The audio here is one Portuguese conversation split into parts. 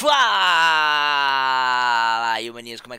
Fala!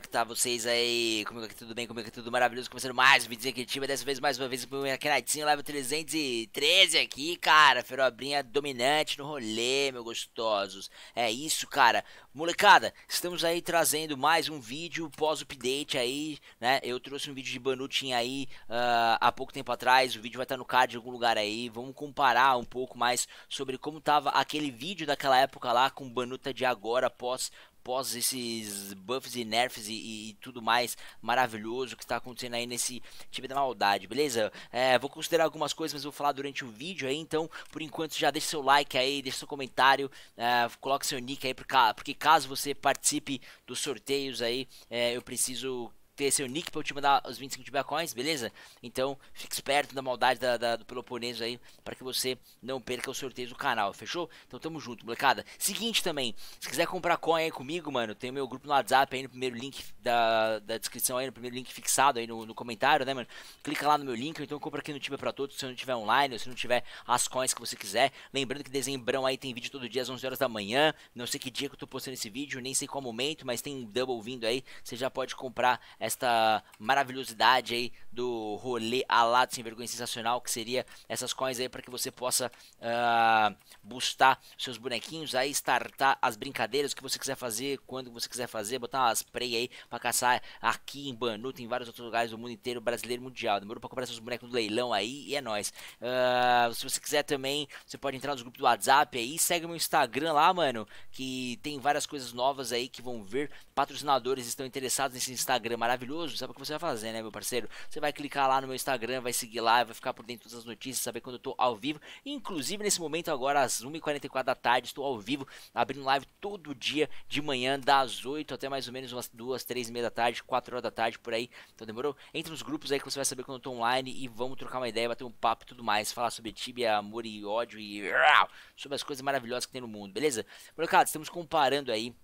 é que tá vocês aí? Comigo aqui tudo bem? Comigo aqui tudo maravilhoso? Começando mais um vídeo aqui, time. Dessa vez, mais uma vez, o meu Renatinho, live 313 aqui, cara. Ferobrinha dominante no rolê, meu gostosos. É isso, cara. Molecada, estamos aí trazendo mais um vídeo pós-update aí, né? Eu trouxe um vídeo de Banutin aí uh, há pouco tempo atrás. O vídeo vai estar no card em algum lugar aí. Vamos comparar um pouco mais sobre como tava aquele vídeo daquela época lá com o Banuta de agora, pós pós esses buffs e nerfs e, e tudo mais maravilhoso que está acontecendo aí nesse time da maldade, beleza? É, vou considerar algumas coisas, mas vou falar durante o vídeo aí, então por enquanto já deixa seu like aí, deixa seu comentário, é, coloque seu nick aí, porque caso você participe dos sorteios aí, é, eu preciso ter seu nick pra eu te mandar os 25 de coins, beleza? Então, fique esperto da maldade da, da, do peloponês aí, para que você não perca o sorteio do canal, fechou? Então tamo junto, molecada. Seguinte também, se quiser comprar coin aí comigo, mano, tem o meu grupo no WhatsApp aí no primeiro link da, da descrição aí, no primeiro link fixado aí no, no comentário, né, mano? Clica lá no meu link, ou então compra aqui no Tiba pra todos, se não tiver online, ou se não tiver as coins que você quiser. Lembrando que dezembrão aí tem vídeo todo dia às 11 horas da manhã, não sei que dia que eu tô postando esse vídeo, nem sei qual momento, mas tem um double vindo aí, você já pode comprar essa esta maravilhosidade aí do rolê alado sem vergonha sensacional, que seria essas coins aí para que você possa uh, ah, boostar seus bonequinhos, aí startar as brincadeiras, o que você quiser fazer, quando você quiser fazer, botar umas prey aí para caçar aqui em Banuto, em vários outros lugares do mundo inteiro, brasileiro mundial. Demorou para comprar seus bonecos no leilão aí e é nóis. Uh, se você quiser também, você pode entrar nos grupos do WhatsApp aí, segue meu Instagram lá, mano, que tem várias coisas novas aí que vão ver. Patrocinadores estão interessados nesse Instagram maravilhoso, sabe o que você vai fazer, né, meu parceiro? Você você vai clicar lá no meu Instagram, vai seguir lá, vai ficar por dentro das notícias, saber quando eu tô ao vivo. Inclusive, nesse momento agora, às 1h44 da tarde, estou ao vivo, abrindo live todo dia de manhã, das 8 até mais ou menos umas 2, 3 e meia da tarde, 4 horas da tarde, por aí. Então demorou? Entre nos grupos aí que você vai saber quando eu tô online e vamos trocar uma ideia, bater um papo e tudo mais. Falar sobre tibia, amor e ódio e... Sobre as coisas maravilhosas que tem no mundo, beleza? Molecada, estamos comparando aí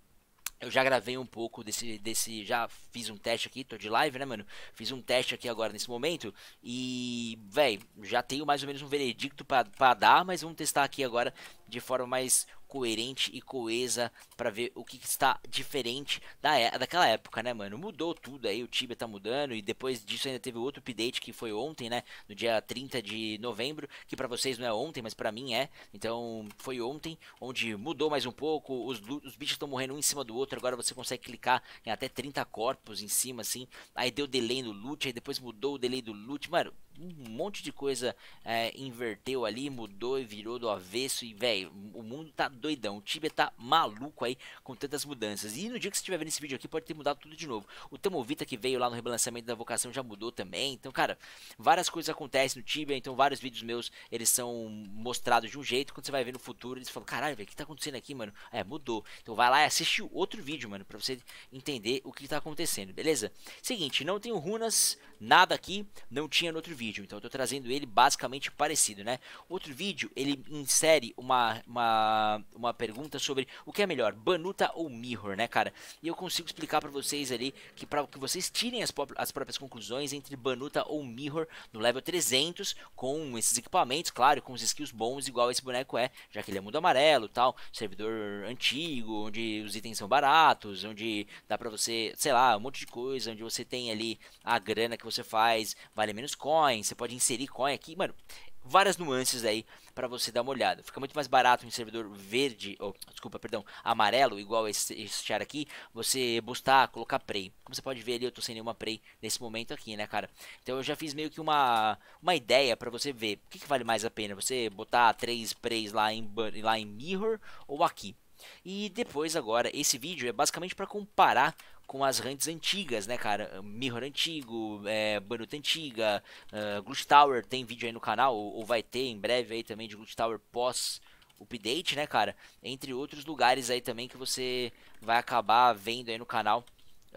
eu já gravei um pouco desse, desse. Já fiz um teste aqui, tô de live, né, mano? Fiz um teste aqui agora nesse momento. E, véi, já tenho mais ou menos um veredicto para dar, mas vamos testar aqui agora de forma mais coerente e coesa para ver o que, está diferente da, é, daquela época, né, mano? Mudou tudo aí, o Tibia tá mudando e depois disso ainda teve outro update que foi ontem, né, no dia 30 de novembro, que para vocês não é ontem, mas para mim é. Então, foi ontem onde mudou mais um pouco, os, os bichos estão morrendo um em cima do outro, agora você consegue clicar em até 30 corpos em cima assim. Aí deu delay no loot, aí depois mudou o delay do loot, mano um monte de coisa é, inverteu ali, mudou e virou do avesso. E, velho, o mundo tá doidão. O Tibia tá maluco aí com tantas mudanças. E no dia que você estiver vendo esse vídeo aqui, pode ter mudado tudo de novo. O Tamovita que veio lá no rebalanceamento da vocação já mudou também. Então, cara, várias coisas acontecem no Tibia. Então, vários vídeos meus, eles são mostrados de um jeito. Quando você vai ver no futuro, eles falam, caralho, velho, o que tá acontecendo aqui, mano? É, mudou. Então, vai lá e assiste o outro vídeo, mano, pra você entender o que tá acontecendo, beleza? Seguinte, não tenho runas, nada aqui. Não tinha no outro vídeo vídeo. Então eu estou trazendo ele basicamente parecido, né? Outro vídeo, ele insere uma, uma, uma pergunta sobre o que é melhor, Banuta ou Mirror, né, cara? E eu consigo explicar para vocês ali que para que vocês tirem as, as próprias conclusões entre Banuta ou Mirror no level 300 com esses equipamentos, claro, com os skills bons igual esse boneco é, já que ele é mundo amarelo, tal, servidor antigo, onde os itens são baratos, onde dá para você, sei lá, um monte de coisa, onde você tem ali a grana que você faz, vale menos coin coin, você pode inserir coin aqui, mano, várias nuances aí para você dar uma olhada. Fica muito mais barato um servidor verde, ou desculpa, perdão, amarelo, igual esse, esse char aqui, você bustar, colocar prey. Como você pode ver ali, eu tô sem nenhuma prey nesse momento aqui, né, cara? Então eu já fiz meio que uma, uma ideia para você ver o que, que, vale mais a pena, você botar três preys lá em, lá em mirror ou aqui. E depois agora, esse vídeo é basicamente para comparar com as rantes antigas, né, cara? Mirror antigo, é, antiga, uh, é, Glut Tower tem vídeo aí no canal, ou, ou, vai ter em breve aí também de Glut Tower pós update, né, cara? Entre outros lugares aí também que você vai acabar vendo aí no canal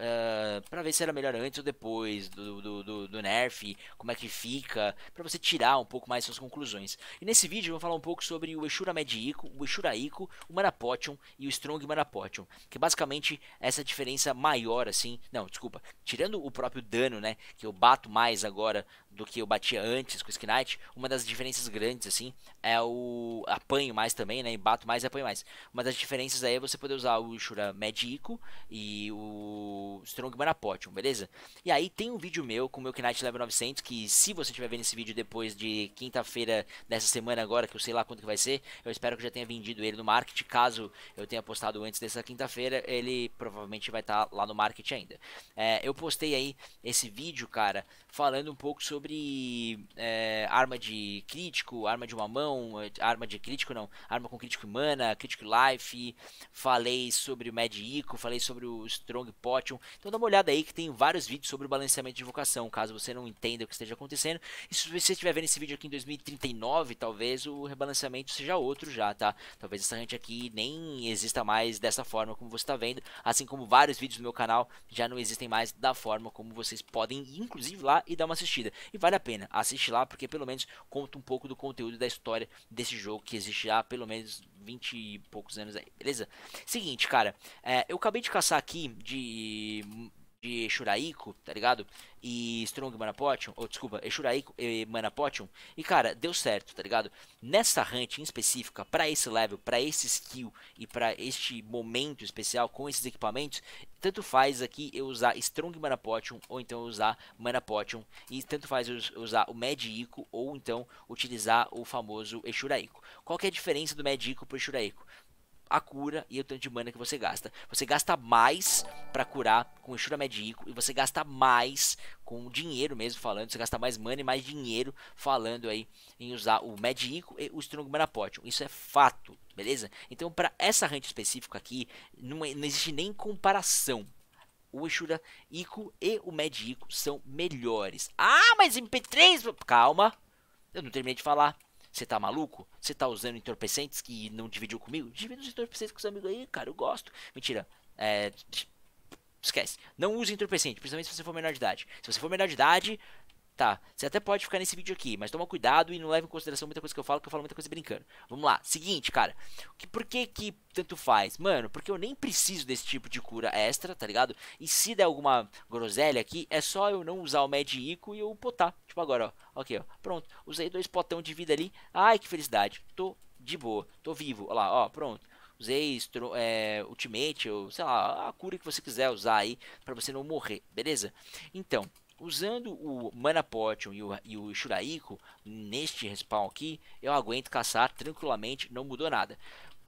uh, ah, para ver se era melhor antes ou depois do, do, do, do nerf, como é que fica, para você tirar um pouco mais suas conclusões. E nesse vídeo eu vou falar um pouco sobre o Eshura Medico, o Eshura Ico, o Marapotion e o Strong Marapotion, que é basicamente essa diferença maior assim, não, desculpa, tirando o próprio dano, né, que eu bato mais agora do que eu batia antes com o Knight, uma das diferenças grandes, assim, é o apanho mais também, né? E bato mais e apanho mais. Uma das diferenças aí é você poder usar o Shura Medico e o Strongman Apotium, beleza? E aí tem um vídeo meu com o meu Knight Level 900, que se você estiver vendo esse vídeo depois de quinta-feira dessa semana agora, que eu sei lá quanto que vai ser, eu espero que eu já tenha vendido ele no market, caso eu tenha postado antes dessa quinta-feira, ele provavelmente vai estar tá lá no market ainda. É, eu postei aí esse vídeo, cara, falando um pouco sobre é, arma de crítico, arma de uma mão, arma de crítico não, arma com crítico humana, crítico life, falei sobre o Mad falei sobre o Strong Potion, então dá uma olhada aí que tem vários vídeos sobre o balanceamento de vocação, caso você não entenda o que esteja acontecendo, e se você estiver vendo esse vídeo aqui em 2039, talvez o rebalanceamento seja outro já, tá? Talvez essa gente aqui nem exista mais dessa forma como você está vendo, assim como vários vídeos do meu canal já não existem mais da forma como vocês podem, inclusive lá e dá uma assistida. E vale a pena, assiste lá porque pelo menos conta um pouco do conteúdo da história desse jogo que existe há pelo menos 20 e poucos anos aí, beleza? Seguinte, cara, é, eu acabei de caçar aqui de de Shuraiku, tá ligado? E Strong Potion, ou desculpa, Shuraiku e Potion. E cara, deu certo, tá ligado? Nessa hunt em específica, para esse level, para esse skill e para este momento especial com esses equipamentos, tanto faz aqui eu usar Strong Potion ou então usar Potion. E tanto faz eu usar o Medico ou então utilizar o famoso Eshuraico. Qual que é a diferença do Medico pro Eshuraico? a cura e o tanto de mana que você gasta. Você gasta mais para curar com o Enxura Medico e você gasta mais com dinheiro mesmo falando, você gasta mais mana e mais dinheiro falando aí em usar o Medico e o Strong Mana Potion. Isso é fato, beleza? Então para essa range específica aqui, não, é, não existe nem comparação, o Exura Ico e o Medico são melhores. Ah, mas MP3, calma. Eu não terminei de falar. Você tá maluco? Você tá usando entorpecentes que não dividiu comigo? Divide os entorpecentes com os amigos aí, cara, eu gosto. Mentira. É. Esquece. Não use entorpecente, principalmente se você for menor de idade. Se você for menor de idade, tá? Você até pode ficar nesse vídeo aqui, mas toma cuidado e não leve em consideração muita coisa que eu falo, que eu falo muita coisa brincando. Vamos lá, seguinte, cara. Que, por que que tanto faz? Mano, porque eu nem preciso desse tipo de cura extra, tá ligado? E se der alguma groselha aqui, é só eu não usar o Medico e eu potar. Tipo agora, ó. Ok, ó. Pronto. Usei dois potão de vida ali. Ai, que felicidade. Tô de boa. Tô vivo. Ó lá, ó. Pronto usei é, Ultimate ou sei lá, a cura que você quiser usar aí para você não morrer, beleza? Então, Usando o Mana Potion e o, e o Shuraiko neste respawn aqui, eu aguento caçar tranquilamente, não mudou nada.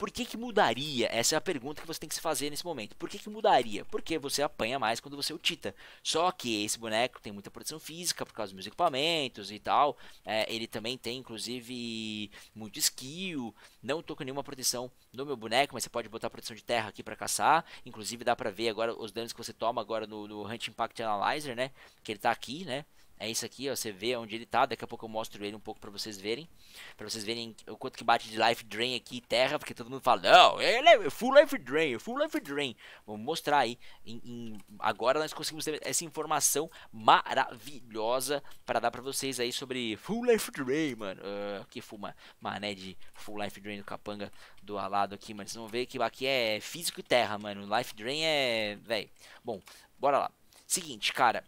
Por que, que mudaria? Essa é a pergunta que você tem que se fazer nesse momento. Por que, que mudaria? Porque você apanha mais quando você utita. É Só que esse boneco tem muita proteção física por causa dos meus equipamentos e tal. É, ele também tem, inclusive, muito skill. Não tô com nenhuma proteção no meu boneco, mas você pode botar proteção de terra aqui para caçar. Inclusive, dá pra ver agora os danos que você toma agora no, no Hunt Impact Analyzer, né? Que ele tá aqui, né? é isso aqui, ó, você vê onde ele tá, daqui a pouco eu mostro ele um pouco para vocês verem, para vocês verem o quanto que bate de life drain aqui e terra, porque todo mundo fala, não, ele é full life drain, full life drain, vou mostrar aí, em, em... agora nós conseguimos ter essa informação maravilhosa para dar para vocês aí sobre full life drain, mano, uh, que fuma mané de full life drain do capanga do alado aqui, mano, vocês vão ver que aqui é físico e terra, mano, life drain é, velho, bom, bora lá. Seguinte, cara,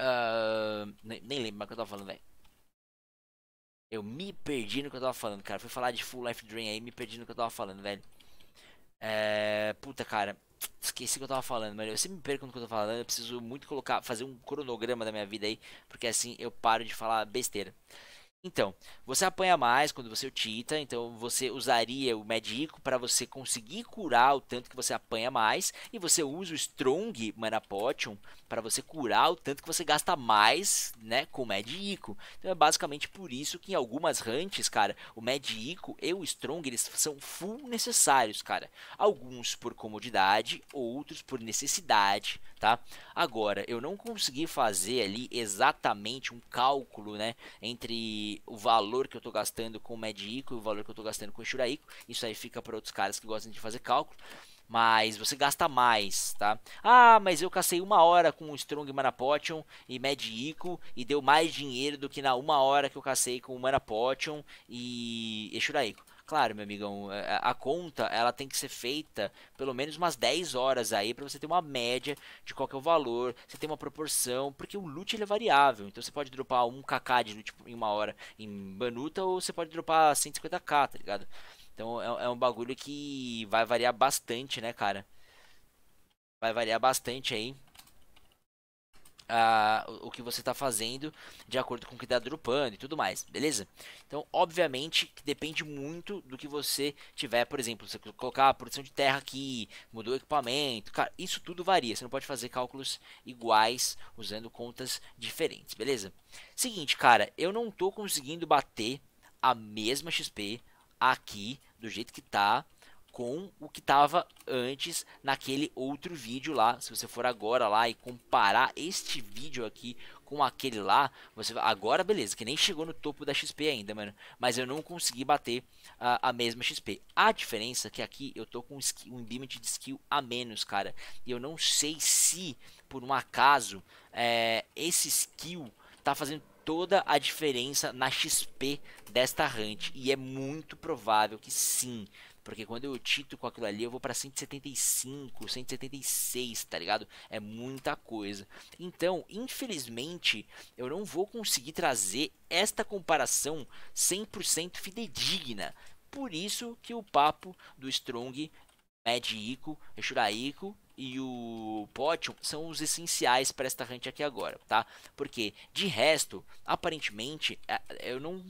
Uh, nem, nem, lembro mais o que eu tava falando, velho. Eu me perdi no que eu tava falando, cara. Fui falar de Full Life Drain aí, me perdi no que eu tava falando, velho. É, puta, cara. Esqueci o que eu tava falando, mano. Eu sempre me perco no que eu tô falando. Eu preciso muito colocar, fazer um cronograma da minha vida aí, porque assim eu paro de falar besteira. Então, você apanha mais quando você tita, então você usaria o médico para você conseguir curar o tanto que você apanha mais, e você usa o Strong Mana Potion para você curar o tanto que você gasta mais, né, com o Medico. Então é basicamente por isso que em algumas hunts, cara, o Medico e o Strong, eles são full necessários, cara. Alguns por comodidade, outros por necessidade, tá? Agora, eu não consegui fazer ali exatamente um cálculo, né, entre o valor que eu tô gastando com o Medico e o valor que eu tô gastando com o Shuraico. Isso aí fica para outros caras que gostam de fazer cálculo mas você gasta mais, tá? Ah, mas eu cacei uma hora com o Strong Mana Potion e Mad e deu mais dinheiro do que na uma hora que eu cacei com o Mana Potion e Eshuraico. Claro, meu amigão, é, é, a conta ela tem que ser feita pelo menos umas 10 horas aí para você ter uma média de qual é o valor, você ter uma proporção, porque o loot ele é variável. Então você pode dropar 1kk de loot tipo, em uma hora em Banuta ou você pode dropar 150k, tá ligado? Então é, é um bagulho que vai variar bastante, né, cara? Vai variar bastante aí. Ah, o que você está fazendo de acordo com o que está dropando e tudo mais, beleza? Então, obviamente, depende muito do que você tiver, por exemplo, você colocar a produção de terra aqui, mudou o equipamento, cara, isso tudo varia, você não pode fazer cálculos iguais usando contas diferentes, beleza? Seguinte, cara, eu não estou conseguindo bater a mesma XP aqui do jeito que tá, com o que estava antes naquele outro vídeo lá. Se você for agora lá e comparar este vídeo aqui com aquele lá, você agora beleza, que nem chegou no topo da XP ainda, mano, mas eu não consegui bater uh, a mesma XP. A diferença é que aqui eu tô com um, skill, limite de skill a menos, cara. E eu não sei se por um acaso é, esse skill tá fazendo toda a diferença na XP desta hunt. E é muito provável que sim. Porque quando eu tito com aquilo ali, eu vou para 175, 176, tá ligado? É muita coisa. Então, infelizmente, eu não vou conseguir trazer esta comparação 100% fidedigna. Por isso que o papo do Strong, Mad Ico, Shuraiko e o Potion são os essenciais para esta hunt aqui agora, tá? Porque, de resto, aparentemente, eu não,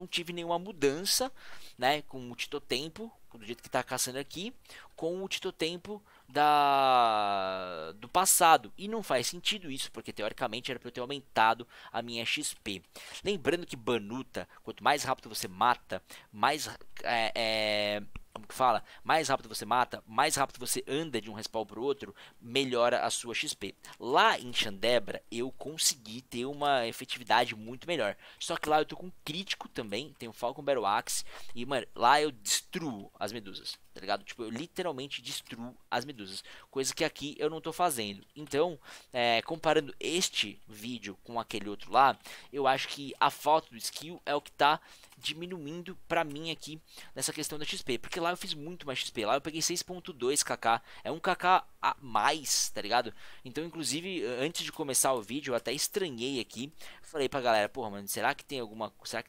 não tive nenhuma mudança, né? Com o Tito Tempo do jeito que está caçando aqui, com o Tempo da... do passado. E não faz sentido isso, porque teoricamente era para eu ter aumentado a minha XP. Lembrando que Banuta, quanto mais rápido você mata, mais... É, é como que fala? Mais rápido você mata, mais rápido você anda de um respawn para outro, melhora a sua XP. Lá em Xandebra, eu consegui ter uma efetividade muito melhor. Só que lá eu tô com crítico também, tenho Falcon Battle Axe, e mano, lá eu destruo as medusas tá ligado? Tipo, eu literalmente destruo as medusas, coisa que aqui eu não tô fazendo. Então, é, comparando este vídeo com aquele outro lá, eu acho que a falta do skill é o que tá diminuindo pra mim aqui nessa questão da XP, porque lá eu fiz muito mais XP, lá eu peguei 6.2kk, é um kk a mais, tá ligado? Então, inclusive, antes de começar o vídeo, eu até estranhei aqui, falei pra galera, porra, mano, será que tem alguma, será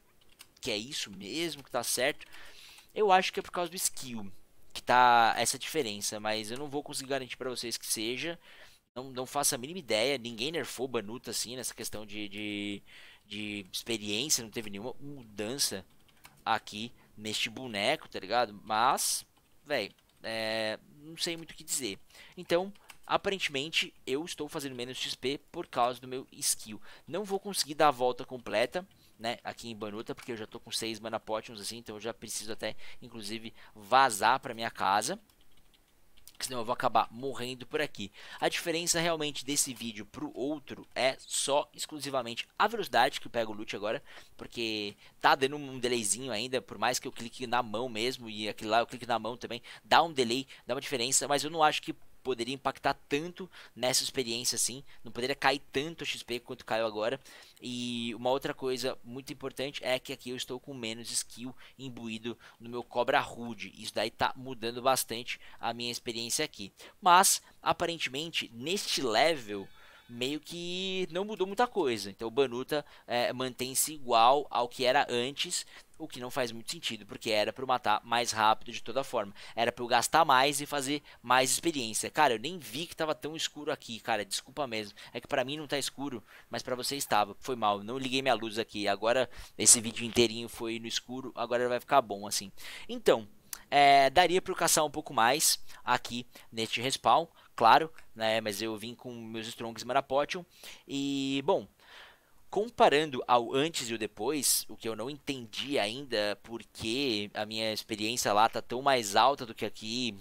que é isso mesmo que tá certo? Eu acho que é por causa do skill, que tá essa diferença, mas eu não vou conseguir garantir para vocês que seja. Não, não faço a mínima ideia, ninguém nerfou Banuta assim nessa questão de, de, de experiência, não teve nenhuma mudança aqui neste boneco, tá ligado? Mas, velho, é, não sei muito o que dizer. Então, aparentemente, eu estou fazendo menos XP por causa do meu skill. Não vou conseguir dar a volta completa, né, aqui em Banuta, porque eu já tô com 6 mana potions assim, então eu já preciso até inclusive vazar para minha casa. Senão eu vou acabar morrendo por aqui. A diferença realmente desse vídeo pro outro é só exclusivamente a velocidade que eu pego o loot agora. Porque tá dando um delayzinho ainda, por mais que eu clique na mão mesmo. E aquilo lá eu clique na mão também. Dá um delay, dá uma diferença. Mas eu não acho que poderia impactar tanto nessa experiência assim, não poderia cair tanto o XP quanto caiu agora. E uma outra coisa muito importante é que aqui eu estou com menos skill imbuído no meu Cobra Rude. Isso daí está mudando bastante a minha experiência aqui. Mas aparentemente neste level meio que não mudou muita coisa. Então o Banuta é, mantém-se igual ao que era antes, o que não faz muito sentido, porque era para o matar mais rápido de toda forma. Era para eu gastar mais e fazer mais experiência. Cara, eu nem vi que tava tão escuro aqui, cara. Desculpa mesmo. É que para mim não tá escuro, mas para você estava. Foi mal. Não liguei minha luz aqui. Agora esse vídeo inteirinho foi no escuro. Agora vai ficar bom assim. Então, é, daria para o caçar um pouco mais aqui neste respawn claro, né? Mas eu vim com meus Strongs Marapotion. E, bom, comparando ao antes e o depois, o que eu não entendi ainda, porque a minha experiência lá tá tão mais alta do que aqui,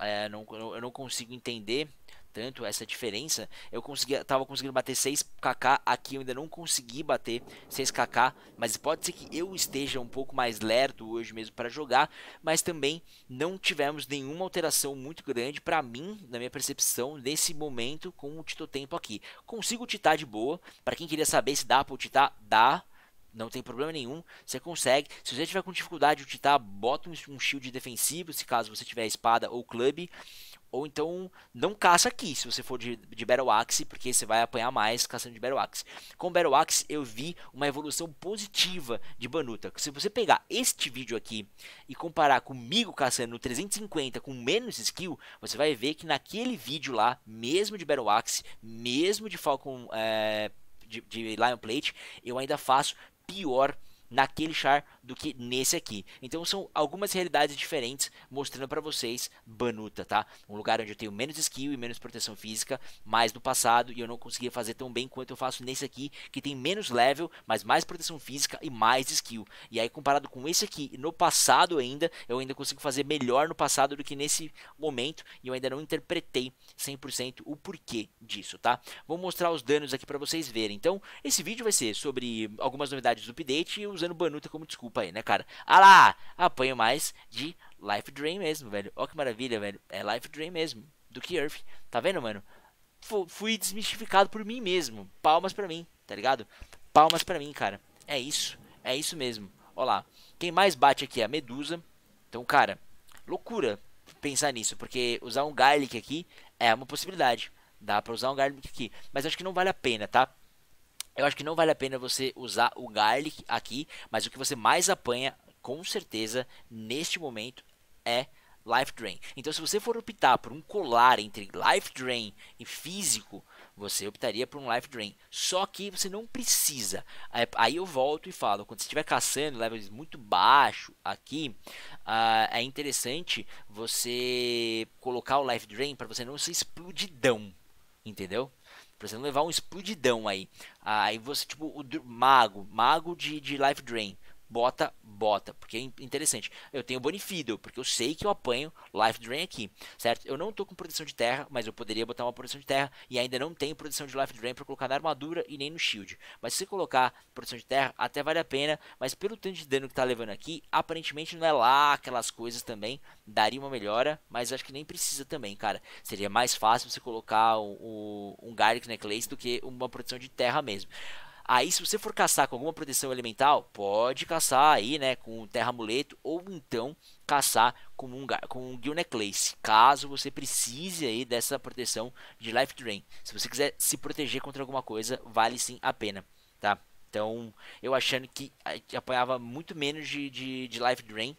é, não, eu não consigo entender tanto essa diferença. Eu estava tava conseguindo bater 6kk, aqui eu ainda não consegui bater 6kk, mas pode ser que eu esteja um pouco mais lerdo hoje mesmo para jogar, mas também não tivemos nenhuma alteração muito grande para mim, na minha percepção, nesse momento com o tempo aqui. Consigo titar de boa, para quem queria saber se dá para titar, dá não tem problema nenhum, você consegue. Se você tiver com dificuldade de titar, bota um shield defensivo, se caso você tiver espada ou clube. Ou então, não caça aqui, se você for de, de Battle Axe, porque você vai apanhar mais caçando de Battle Axe. Com Battle Axe, eu vi uma evolução positiva de Banuta. Se você pegar este vídeo aqui e comparar comigo caçando no 350 com menos skill, você vai ver que naquele vídeo lá, mesmo de Battle Axe, mesmo de Falcon, é, de, de Lion Plate, eu ainda faço pior naquele char do que nesse aqui. Então são algumas realidades diferentes mostrando para vocês Banuta, tá? Um lugar onde eu tenho menos skill e menos proteção física, mais do passado e eu não conseguia fazer tão bem quanto eu faço nesse aqui, que tem menos level, mas mais proteção física e mais skill. E aí comparado com esse aqui, no passado ainda, eu ainda consigo fazer melhor no passado do que nesse momento e eu ainda não interpretei 100% o porquê disso, tá? Vou mostrar os danos aqui para vocês verem. Então, esse vídeo vai ser sobre algumas novidades do update e usando Banuta como desculpa apanhei, né, cara? Ah lá, apanho mais de Life Dream mesmo, velho. Ó que maravilha, velho. É Life Dream mesmo, do que Earth. Tá vendo, mano? F fui desmistificado por mim mesmo. Palmas pra mim, tá ligado? Palmas pra mim, cara. É isso, é isso mesmo. Ó lá, quem mais bate aqui é a Medusa. Então, cara, loucura pensar nisso, porque usar um Garlic aqui é uma possibilidade. Dá pra usar um Garlic aqui, mas acho que não vale a pena, tá? Eu acho que não vale a pena você usar o garlic aqui, mas o que você mais apanha, com certeza, neste momento, é Life Drain. Então, se você for optar por um colar entre Life Drain e físico, você optaria por um Life Drain. Só que você não precisa. É, aí eu volto e falo: quando você estiver caçando levels muito baixo aqui, uh, é interessante você colocar o Life Drain para você não ser explodidão. Entendeu? precisando levar um explodidão aí. Aí você, tipo, o mago, mago de, de Life Drain bota, bota, porque é interessante. Eu tenho Bonifido, porque eu sei que eu apanho Life Drain aqui, certo? Eu não estou com proteção de terra, mas eu poderia botar uma proteção de terra e ainda não tenho proteção de Life Drain para colocar na armadura e nem no shield. Mas se você colocar proteção de terra, até vale a pena, mas pelo tanto de dano que está levando aqui, aparentemente não é lá aquelas coisas também, daria uma melhora, mas acho que nem precisa também, cara. Seria mais fácil você colocar o, o, um Garlic Necklace do que uma proteção de terra mesmo. Aí, se você for caçar com alguma proteção elemental, pode caçar aí, né, com terra amuleto ou então caçar com um, com um Gil Necklace, caso você precise aí dessa proteção de Life Drain. Se você quiser se proteger contra alguma coisa, vale sim a pena, tá? Então, eu achando que eh, apanhava muito menos de, de, de Life Drain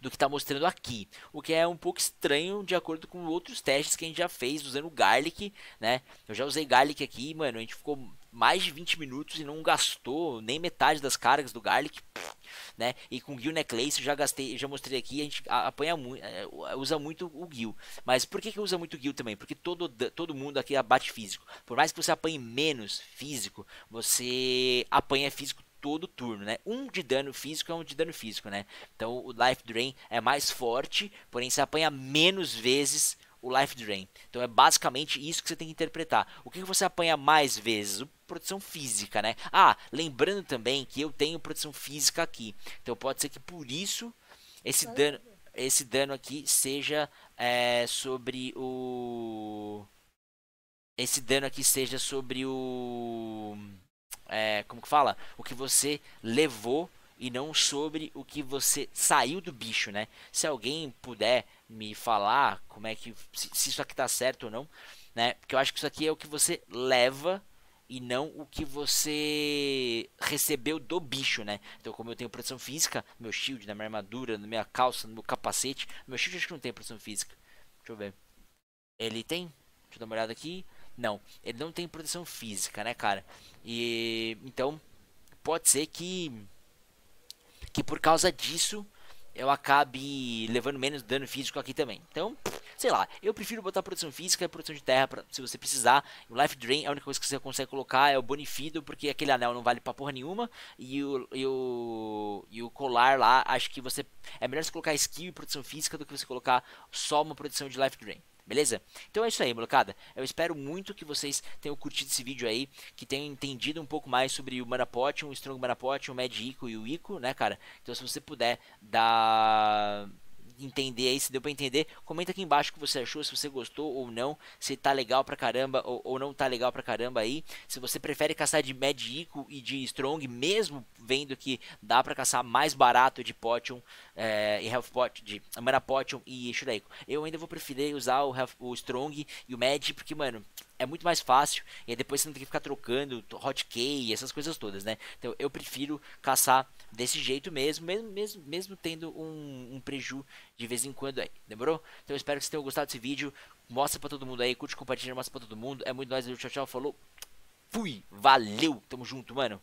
do que está mostrando aqui, o que é um pouco estranho de acordo com outros testes que a gente já fez usando Garlic, né? Eu já usei Garlic aqui, mano, a gente ficou mais de 20 minutos e não gastou nem metade das cargas do Garlic, né? E com o Gil Necklace, já gastei, já mostrei aqui, a gente apanha muito, é, é, usa muito o Gil. Mas por que, que usa muito o Gil também? Porque todo, todo mundo aqui abate físico. Por mais que você apanhe menos físico, você apanha físico todo turno, né? Um de dano físico é um de dano físico, né? Então o Life Drain é mais forte, porém você apanha menos vezes o Life Drain. Então é basicamente isso que você tem que interpretar. O que você apanha mais vezes? Produção física, né? Ah, lembrando também que eu tenho produção física aqui. Então pode ser que por isso esse dano, esse dano aqui seja é, sobre o. Esse dano aqui seja sobre o. É, como que fala? O que você levou e não sobre o que você saiu do bicho, né? Se alguém puder me falar como é que se, se isso aqui tá certo ou não, né? Porque eu acho que isso aqui é o que você leva e não o que você recebeu do bicho, né? Então, como eu tenho proteção física, meu shield, na minha armadura, na minha calça, no meu capacete, meu shield acho que não tem proteção física. Deixa eu ver. Ele tem? Deixa eu dar uma olhada aqui. Não, ele não tem proteção física, né, cara? E então pode ser que que por causa disso eu acabe levando menos dano físico aqui também. Então, sei lá, eu prefiro botar produção física e produção de terra pra, se você precisar. O Life Drain, é a única coisa que você consegue colocar é o Bonifido, porque aquele anel não vale pra porra nenhuma. E o, e o, e o colar lá, acho que você. É melhor você colocar skill e produção física do que você colocar só uma produção de Life Drain. Beleza? Então é isso aí, molecada. Eu espero muito que vocês tenham curtido esse vídeo aí, que tenham entendido um pouco mais sobre o Manapot, o Strong Manapot, o Mad Ico e o Ico, né, cara? Então se você puder dar entender aí, se deu para entender, comenta aqui embaixo o que você achou, se você gostou ou não, se tá legal pra caramba ou, ou não tá legal pra caramba aí, se você prefere caçar de Mad e de Strong, mesmo vendo que dá pra caçar mais barato de Potion é, e Health Potion, de Mana Potion e Shureiko. Eu ainda vou preferir usar o, Health, o Strong e o Mad, porque, mano, é muito mais fácil e depois você não tem que ficar trocando hotkey, essas coisas todas, né? Então eu prefiro caçar desse jeito mesmo, mesmo, mesmo, mesmo tendo um, um preju de vez em quando aí, demorou? Então eu espero que vocês tenham gostado desse vídeo, mostra pra todo mundo aí, curte, compartilha, mostra pra todo mundo, é muito nóis, tchau, tchau, falou, fui, valeu, tamo junto, mano.